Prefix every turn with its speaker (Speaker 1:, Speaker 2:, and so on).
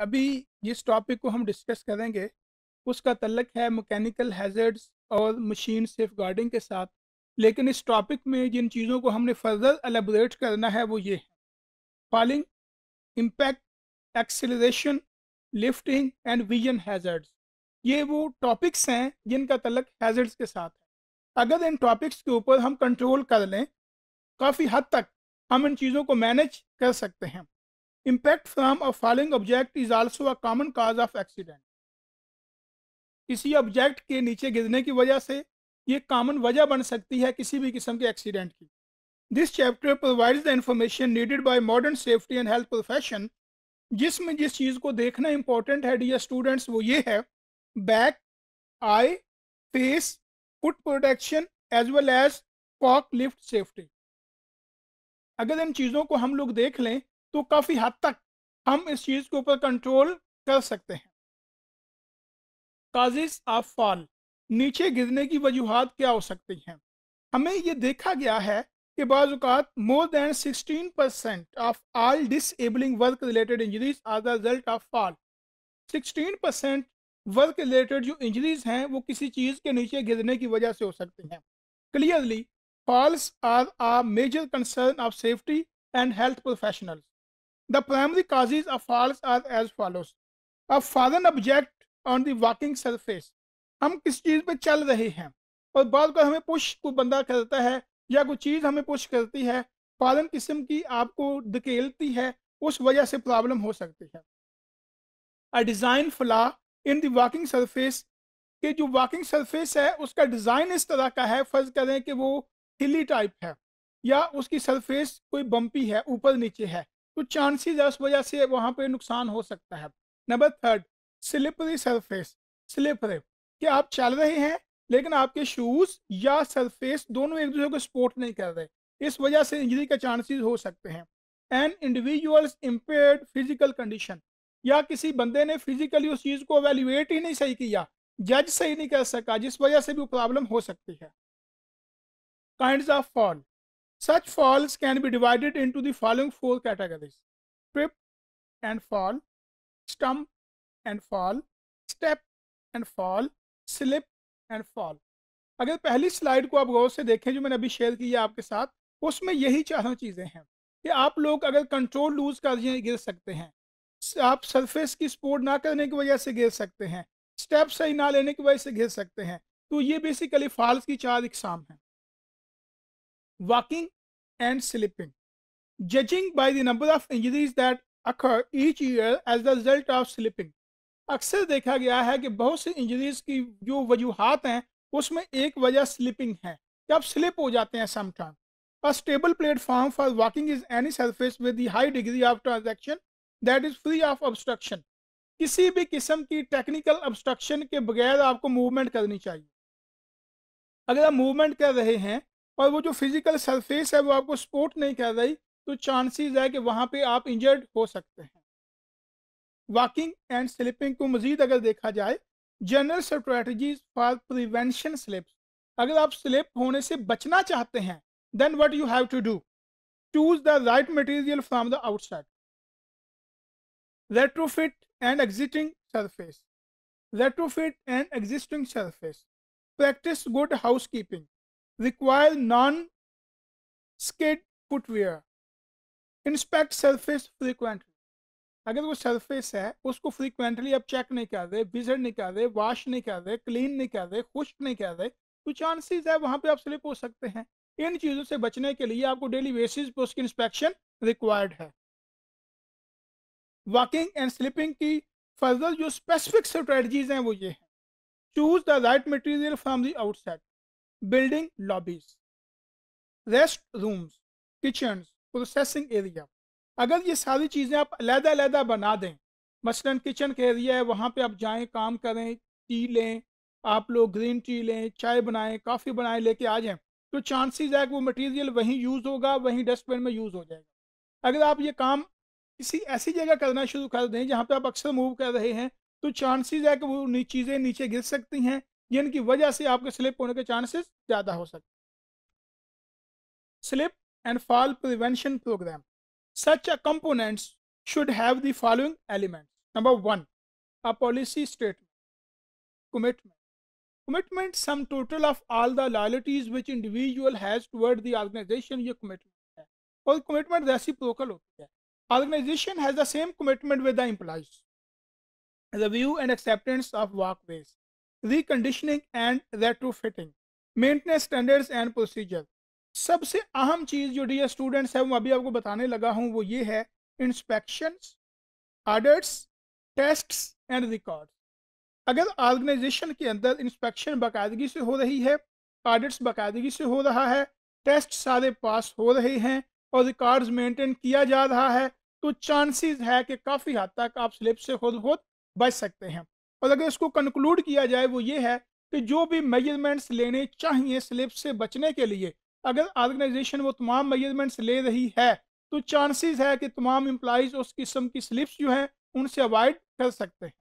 Speaker 1: अभी जिस टॉपिक को हम डिस्कस करेंगे उसका तलक है मैकेनिकल हैजर्ड्स और मशीन सेफ गार्डिंग के साथ लेकिन इस टॉपिक में जिन चीज़ों को हमने फर्दर एलेबोरेट करना है वो ये है falling impact acceleration lifting and vision hazards ये वो टॉपिक्स हैं जिनका तलक हैजर्ड्स के साथ है अगर इन टॉपिक्स के ऊपर हम कंट्रोल कर लें काफ़ी हद तक हम इन चीज़ों को मैनेज कर सकते हैं Impact from a falling object is also a common cause of accident. किसी ऑब्जेक्ट के नीचे गिरने की वजह से ये कॉमन वजह बन सकती है किसी भी किस्म के एक्सीडेंट की this chapter provides the information needed by modern safety and health profession जिसमें जिस चीज़ को देखना इंपॉर्टेंट है डी स्टूडेंट्स वो ये है back eye face foot protection as well as forklift safety अगर इन चीज़ों को हम लोग देख लें तो काफ़ी हद तक हम इस चीज़ के ऊपर कंट्रोल कर सकते हैं काजिज ऑफ फॉल नीचे गिरने की वजूहत क्या हो सकती हैं हमें ये देखा गया है कि बाज़ात more than 16 percent of all disabling work related injuries are the result of fall 16 percent work related जो इंजरीज हैं वो किसी चीज़ के नीचे गिरने की वजह से हो सकती हैं clearly falls are a major concern of safety and health professionals The primary causes of falls are as follows. A foreign object on the walking surface. हम किस चीज़ पे चल रहे हैं और बार बार हमें पुश को बंदा करता है या कोई चीज़ हमें पुश करती है फॉरन किस्म की आपको धकेलती है उस वजह से प्रॉब्लम हो सकती है a design flaw in the walking surface के जो वॉकिंग सरफेस है उसका डिज़ाइन इस तरह का है फर्ज करें कि वो हिली टाइप है या उसकी सरफेस कोई बम्पी है ऊपर नीचे है तो चांसेस है उस वजह से वहाँ पे नुकसान हो सकता है number third slippery surface slippery कि आप चल रहे हैं लेकिन आपके शूज़ या सरफेस दोनों एक दूसरे को सपोर्ट नहीं कर रहे इस वजह से इंजरी के चांसेस हो सकते हैं an individuals impair physical condition या किसी बंदे ने फिजिकली उस चीज़ को वैल्यूएट ही नहीं सही किया जज सही नहीं कर सका जिस वजह से भी प्रॉब्लम हो सकती है kind of fall Such falls can be divided into the following four categories trip and fall, stump and fall, step and fall, slip and fall. अगर पहली स्लाइड को आप गौर से देखें जो मैंने अभी शेयर की है आपके साथ उसमें यही चारों चीज़ें हैं कि आप लोग अगर कंट्रोल लूज कर गिर सकते हैं आप सरफेस की स्पोर्ट ना करने की वजह से गिर सकते हैं स्टेप सही ना लेने की वजह से गिर सकते हैं तो ये बेसिकली फॉल्स की चार इकसाम हैं walking and sleeping. Judging by the number of injuries that occur each year as the result of sleeping. अक्सर देखा गया है कि बहुत सी इंजरीज की जो वजूहत हैं उसमें एक वजह स्लिपिंग है कि आप स्लिप हो जाते हैं sometime A stable platform for walking is any surface with the high degree of transaction that is free of obstruction. किसी भी किस्म की टेक्निकल ऑब्स्ट्रक्शन के बगैर आपको मूवमेंट करनी चाहिए अगर आप मूवमेंट कर रहे हैं और वो जो फिजिकल सरफेस है वो आपको सपोर्ट नहीं कर रही तो चांसेस है कि वहाँ पे आप इंजर्ड हो सकते हैं वॉकिंग एंड स्लिपिंग को मजीद अगर देखा जाए general strategies for prevention slips अगर आप स्लिप होने से बचना चाहते हैं then what you have to do choose the right material from the outside and exiting surface retrofit and existing surface practice good housekeeping require non-skid footwear. Inspect surface frequently अगर वो surface है उसको frequently आप check नहीं कर रहे visit नहीं कर रहे वॉश नहीं कर रहे क्लीन नहीं कर रहे खुश्क नहीं कर रहे तो चांसेस है वहाँ पे आप स्लिप हो सकते हैं इन चीज़ों से बचने के लिए आपको डेली बेसिस पर उसकी इंस्पेक्शन रिक्वायर्ड है वॉकिंग एंड स्लिपिंग की फर्दर जो स्पेसिफिक स्ट्रेटजीज हैं वो ये हैं choose the right material from the outside building lobbies, rest room kitchen processing area अगर ये सारी चीज़ें आप अलहदा अलहदा बना दें मसलन किचन का एरिया है वहाँ पे आप जाएं काम करें टी लें आप लोग ग्रीन टी लें चाय बनाएं कॉफ़ी बनाएं लेके आ जाएं तो चांसेस है कि वो मटेरियल वहीं यूज़ होगा वहीं डस्टबिन में यूज़ हो जाएगा अगर आप ये काम किसी ऐसी जगह करना शुरू कर दें जहाँ पर आप अक्सर मूव कर रहे हैं तो चांसेस है कि वो चीज़ें नीचे गिर सकती हैं जिनकी वजह से आपके स्लिप होने के चांसेस ज़्यादा हो सकते slip and fall prevention program such a components should have the following elements number one a policy statement commitment commitment sum total of all the loyalties which individual has toward the organisation ये commitment है और commitment जैसी प्रोकल होती है organisation has the same commitment with the employees the and acceptance of work ways reconditioning and retrofitting maintenance standards and procedure सबसे अहम चीज़ जो डी स्टूडेंट्स है वो अभी आपको बताने लगा हूँ वो ये है inspection audits tests and record अगर ऑर्गेनाइजेशन के अंदर इंस्पेक्शन बाकायदगी से हो रही है ऑडिट्स बाकायदगी से हो रहा है टेस्ट सारे पास हो रहे हैं और रिकॉर्ड्स मेंटेन किया जा रहा है तो चांसेस है कि काफ़ी हद तक आप स्लिप से खुद खुद बच सकते हैं और अगर इसको कंक्लूड किया जाए वो ये है कि जो भी मेजरमेंट्स लेने चाहिए स्लिप से बचने के लिए अगर ऑर्गेनाइजेशन वो तमाम मेजरमेंट्स ले रही है तो चांसेस है कि तमाम एम्प्लाइज उस किस्म की स्लिप्स जो हैं उनसे अवॉइड कर सकते हैं